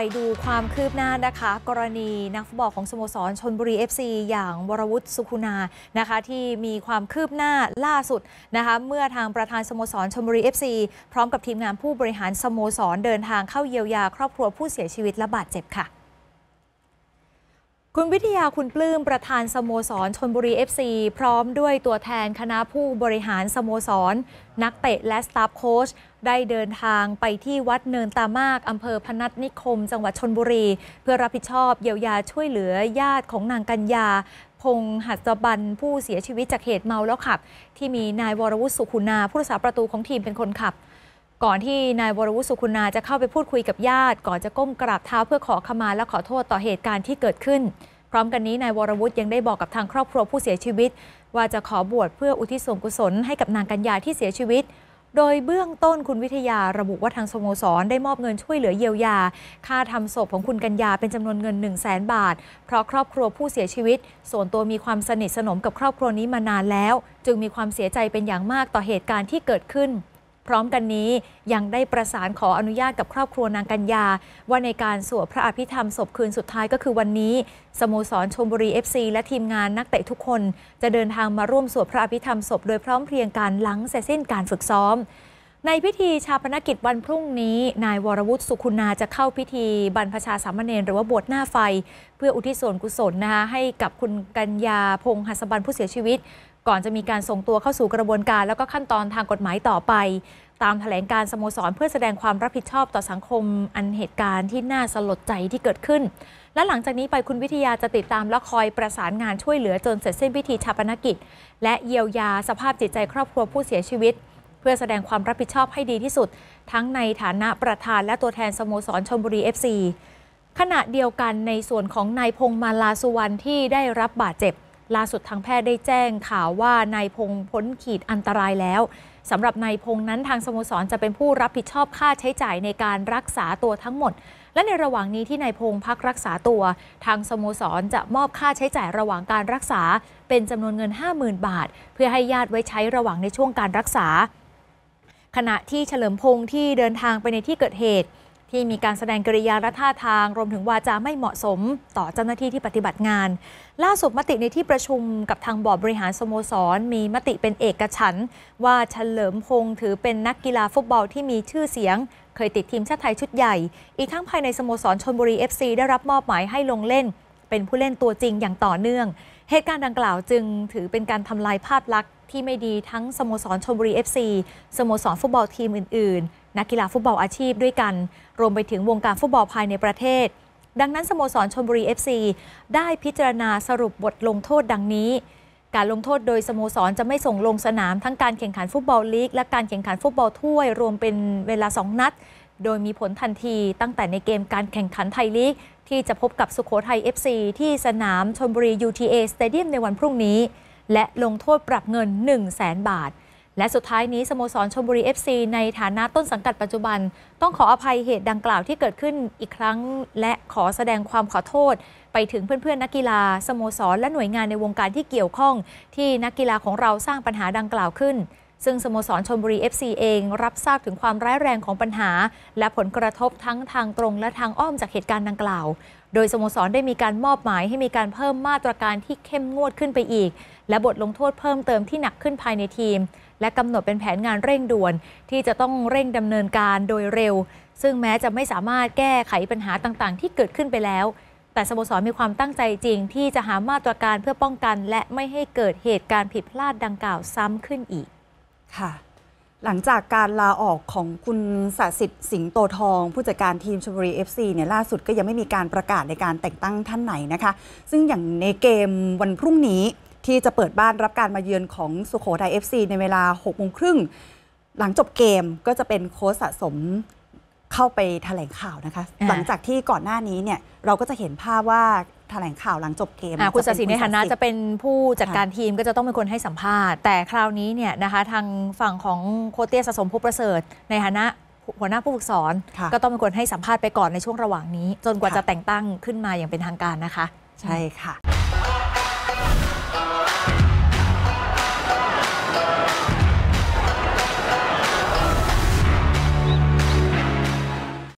ไปดูความคืบหน้านะคะ กรณีนักฟุตบอลของสโมสรชนบุรี FC อย่างวรวุฒิสุขุนานะคะ ที่มีความคืบหน้าล่าสุด นะคะเมื่อทางประธานสโมสรชนบุรี FC พร้อมกับทีมงานผู้บริหารสโมสรเดินทางเข้าเยียวยา ครอบครัวผู้เสียชีวิตและบาดเจ็บค่ะคุณวิทยาคุณปลื้มประธานสโมสรชนบุรี FC พร้อมด้วยตัวแทนคณะผู้บริหารสโมสร นักเตะ และสตาฟโค้ชได้เดินทางไปที่วัดเนินตามาก อำเภอพนัสนิคม จังหวัดชนบุรี เพื่อรับผิดชอบเยียวยาช่วยเหลือญาติของนางกัญญาพงหัสบันผู้เสียชีวิตจากเหตุเมาแล้วขับ ที่มีนายวรวุฒิสุขุนาผู้รักษาประตูของทีมเป็นคนขับ ก่อนที่นายวรวุฒิสุขุนาจะเข้าไปพูดคุยกับญาติ ก่อนจะก้มกราบเท้าเพื่อขอขมา และขอโทษต่อเหตุการณ์ที่เกิดขึ้น พร้อมกันนี้นายวรวุฒิยังได้บอกกับทางครอบครัวผู้เสียชีวิต ว่าจะขอบวชเพื่ออุทิศส่วนกุศลให้กับนางกัญญาที่เสียชีวิตโดยเบื้องต้นคุณวิทยาระบุว่าทางสโมสรได้มอบเงินช่วยเหลือเยียวยา ค่าทำศพของคุณกัญญาเป็นจำนวนเงิน 1 0 0 0 0แสนบาท เพราะครอบครัวผู้เสียชีวิต ส่วนตัวมีความสนิทสนมกับครอบครัวนี้มานานแล้ว จึงมีความเสียใจเป็นอย่างมากต่อเหตุการณ์ที่เกิดขึ้นพร้อมกันนี้ยังได้ประสานขออนุญาตกับครอบครัวนางกัญญาว่าในการสวดพระอภิธรรมศพคืนสุดท้ายก็คือวันนี้สโมสรชมบุรี FC และทีมงานนักเตะทุกคนจะเดินทางมาร่วมสวดพระอภิธรรมศพ โดยพร้อมเพรียงกันหลังเสร็จสิ้นการฝึกซ้อม ในพิธีชาปนกิจวันพรุ่งนี้ นายวรวุฒิสุขุณาจะเข้าพิธีบรรพชาสามเณรหรือว่าบวชหน้าไฟ เพื่ออุทิศส่วนกุศลนะคะให้กับคุณกัญญาพง์หัสบันผู้เสียชีวิตก่อนจะมีการส่งตัวเข้าสู่กระบวนการ แล้วก็ขั้นตอนทางกฎหมายต่อไป ตามแถลงการสโมสรเพื่อแสดงความรับผิดชอบต่อสังคมอันเหตุการณ์ที่น่าสลดใจที่เกิดขึ้น และหลังจากนี้ไปคุณวิทยาจะติดตาม และคอยประสานงานช่วยเหลือ จนเสร็จสิ้นพิธีชาปนกิจ และเยียวยาสภาพจิตใจครอบครัวผู้เสียชีวิต เพื่อแสดงความรับผิดชอบให้ดีที่สุด ทั้งในฐานะประธานและตัวแทนสโมสรชมบุรี FC ขณะเดียวกันในส่วนของนายพงมาลาสุวรรณที่ได้รับบาดเจ็บล่าสุดทางแพทย์ได้แจ้งข่าวว่านายพงพ้นขีดอันตรายแล้วสำหรับนายพงนั้นทางสโมสรจะเป็นผู้รับผิดชอบค่าใช้จ่ายในการรักษาตัวทั้งหมด และในระหว่างนี้ที่นายพงพักรักษาตัว ทางสโมสรจะมอบค่าใช้จ่ายระหว่างการรักษา เป็นจำนวนเงิน 50,000 บาท เพื่อให้ญาติไว้ใช้ระหว่างในช่วงการรักษา ขณะที่เฉลิมพงษ์ที่เดินทางไปในที่เกิดเหตุที่มีการแสดงกริยาและท่าทางรวมถึงวาจาไม่เหมาะสมต่อเจ้าหน้าที่ที่ปฏิบัติงาน ล่าสุดมติในที่ประชุมกับทางบอร์ดบริหารสโมสรมีมติเป็นเอกฉันว่าเฉลิมพงษ์ถือเป็นนักกีฬาฟุตบอลที่มีชื่อเสียง เคยติดทีมชาติไทยชุดใหญ่ อีกทั้งภายในสโมสรชนบุรี FC ได้รับมอบหมายให้ลงเล่นเป็นผู้เล่นตัวจริงอย่างต่อเนื่องเหตุการณ์ดังกล่าวจึงถือเป็นการทำลายภาพลักษณ์ที่ไม่ดีทั้งสโมสรชมบุรี FC สโมสรฟุตบอลทีมอื่นนักกีฬาฟุตบอลอาชีพด้วยกัน รวมไปถึงวงการฟุตบอลภายในประเทศ ดังนั้นสโมสรชลบุรี FC ได้พิจารณาสรุปบทลงโทษดังนี้ การลงโทษโดยสโมสรจะไม่ส่งลงสนามทั้งการแข่งขันฟุตบอลลีกและการแข่งขันฟุตบอลถ้วยรวมเป็นเวลา 2 นัด โดยมีผลทันทีตั้งแต่ในเกมการแข่งขันไทยลีกที่จะพบกับสุขโขทัย FC ที่สนามชนบุรี UTA Stadium ในวันพรุ่งนี้ และลงโทษปรับเงิน 1 0 0 0 0แบาทและสุดท้ายนี้ สโมสรชมบุรี FC ในฐานะต้นสังกัดปัจจุบัน ต้องขออภัยเหตุดังกล่าวที่เกิดขึ้นอีกครั้งและขอแสดงความขอโทษ ไปถึงเพื่อนๆ นักกีฬาสโมสร และหน่วยงานในวงการที่เกี่ยวข้อง ที่นักกีฬาของเราสร้างปัญหาดังกล่าวขึ้นซึ่งสโมสรชนบุรี FC เองรับทราบถึงความร้ายแรงของปัญหา และผลกระทบทั้งทางตรงและทางอ้อมจากเหตุการณ์ดังกล่าว โดยสโมสรได้มีการมอบหมายให้มีการเพิ่มมาตรการที่เข้มงวดขึ้นไปอีก และบทลงโทษเพิ่มเติมที่หนักขึ้นภายในทีม และกำหนดเป็นแผนงานเร่งด่วนที่จะต้องเร่งดำเนินการโดยเร็ว ซึ่งแม้จะไม่สามารถแก้ไขปัญหาต่างๆ ที่เกิดขึ้นไปแล้ว แต่สโมสรมีความตั้งใจจริงที่จะหามาตรการเพื่อป้องกัน และไม่ให้เกิดเหตุการณ์ผิดพลาดดังกล่าวซ้ำขึ้นอีกค่ะ หลังจากการลาออกของคุณสสิทธิ์สิงโตทอง ผู้จัดการทีมชลบุรี FC เนี่ยล่าสุดก็ยังไม่มีการประกาศในการแต่งตั้งท่านไหนนะคะซึ่งอย่างในเกมวันพรุ่งนี้ที่จะเปิดบ้านรับการมาเยือนของสุโขทัย FC ในเวลา6โมงครึ่งหลังจบเกมก็จะเป็นโค้ชสะสมเข้าไปแถลงข่าวนะคะ หลังจากที่ก่อนหน้านี้เนี่ยเราก็จะเห็นภาพว่าแถลงข่าวหลังจบเกมคุณศศินในฐานะจะเป็นผู้จัดการทีมก็จะต้องเป็นคนให้สัมภาษณ์แต่คราวนี้เนี่ยนะคะทางฝั่งของโคเตียสะสมผู้ประเสริฐ ในฐานะหัวหน้าผู้ฝึกสอนก็ต้องเป็นคนให้สัมภาษณ์ไปก่อนในช่วงระหว่างนี้ จนกว่าจะแต่งตั้งขึ้นมาอย่างเป็นทางการนะคะใช่ค่ะ